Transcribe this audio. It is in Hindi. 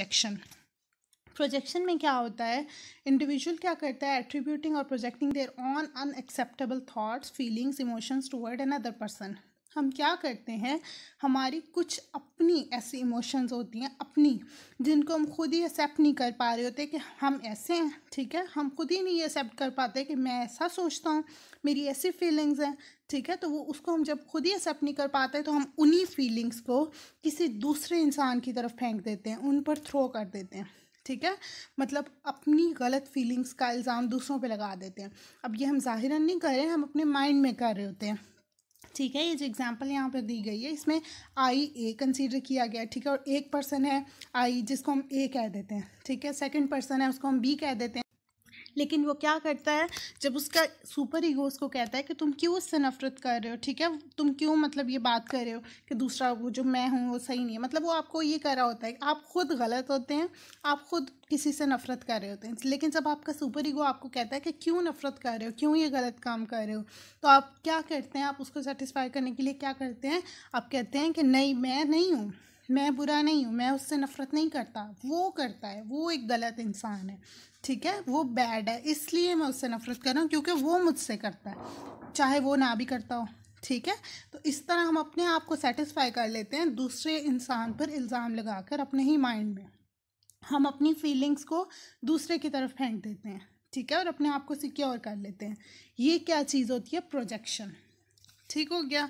प्रोजेक्शन प्रोजेक्शन में क्या होता है इंडिविजुअल क्या करता है एट्रीब्यूटिंग और projecting their own unacceptable thoughts feelings emotions toward another person हम क्या करते हैं हमारी कुछ अपनी ऐसी इमोशंस होती हैं अपनी जिनको हम खुद ही एक्सेप्ट नहीं कर पा रहे होते कि हम ऐसे हैं ठीक है हम खुद ही नहीं एक्सेप्ट कर पाते कि मैं ऐसा सोचता हूँ मेरी ऐसी फीलिंग्स हैं ठीक है तो वो उसको हम जब खुद ही एक्सेप्ट नहीं कर पाते तो हम उन्हीं फीलिंग्स को किसी दूसरे इंसान की तरफ फेंक देते हैं उन पर थ्रो कर देते हैं ठीक है मतलब अपनी गलत फीलिंग्स का इल्ज़ाम दूसरों पे लगा देते हैं अब ये हम जाहिर नहीं कर रहे हैं हम अपने माइंड में कर रहे होते हैं ठीक है ये जो एग्जांपल यहाँ पर दी गई है इसमें आई ए कंसीडर किया गया ठीक है और एक पर्सन है आई जिसको हम ए कह देते हैं ठीक है सेकंड पर्सन है उसको हम बी कह देते हैं लेकिन वो क्या करता है जब उसका सुपर ईगो उसको कहता है कि तुम क्यों उससे नफरत कर रहे हो ठीक है तुम क्यों मतलब ये बात कर रहे हो कि दूसरा वो जो मैं हूँ वो सही नहीं है मतलब वो आपको ये कर रहा होता है आप खुद गलत होते हैं आप खुद किसी से नफरत कर रहे होते हैं लेकिन जब आपका सुपर ईगो आपको कहता है कि क्यों नफरत कर रहे हो क्यों ये गलत काम कर रहे हो तो आप क्या करते हैं आप उसको सेटिस्फाई करने के लिए क्या करते हैं आप कहते हैं कि नहीं मैं नहीं हूँ मैं बुरा नहीं हूँ मैं उससे नफ़रत नहीं करता वो करता है वो एक गलत इंसान है ठीक है वो बैड है इसलिए मैं उससे नफ़रत कर रहा हूँ क्योंकि वो मुझसे करता है चाहे वो ना भी करता हो ठीक है तो इस तरह हम अपने आप को सेटिस्फाई कर लेते हैं दूसरे इंसान पर इल्ज़ाम लगाकर अपने ही माइंड में हम अपनी फीलिंग्स को दूसरे की तरफ फेंक देते हैं ठीक है और अपने आप को सिक्योर कर लेते हैं ये क्या चीज़ होती है प्रोजेक्शन ठीक हो गया